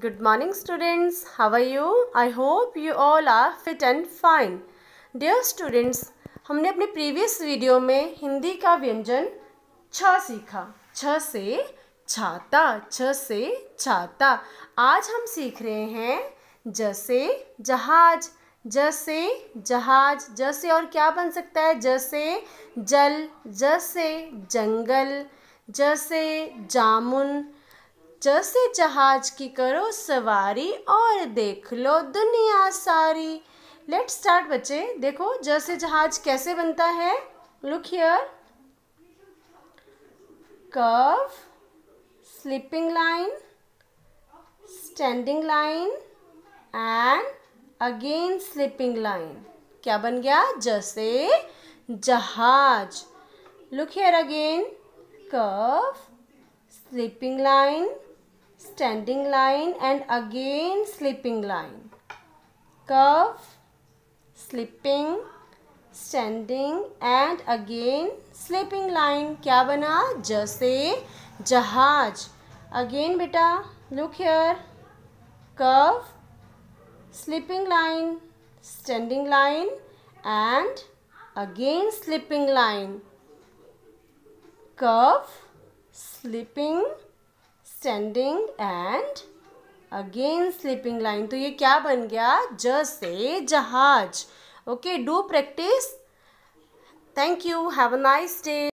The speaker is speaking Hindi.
good morning students how you I hope you all are fit and fine dear students हमने अपने प्रीवियस वीडियो में हिंदी का व्यंजन छ सीखा छ से छाता छ से छाता आज हम सीख रहे हैं जैसे जहाज जैसे जहाज जैसे और क्या बन सकता है जैसे जल जैसे जंगल जैसे जामुन जैसे जहाज की करो सवारी और देख लो दुनिया सारी लेट स्टार्ट बच्चे देखो जैसे जहाज कैसे बनता है look here curve sleeping line standing line and again sleeping line क्या बन गया जैसे जहाज look here again curve sleeping line standing line and again slipping line curve slipping standing and again slipping line क्या बना जैसे जहाज again बेटा look here curve slipping line standing line and again slipping line curve slipping standing and again sleeping line तो ये क्या बन गया से जहाज okay do practice thank you have a nice day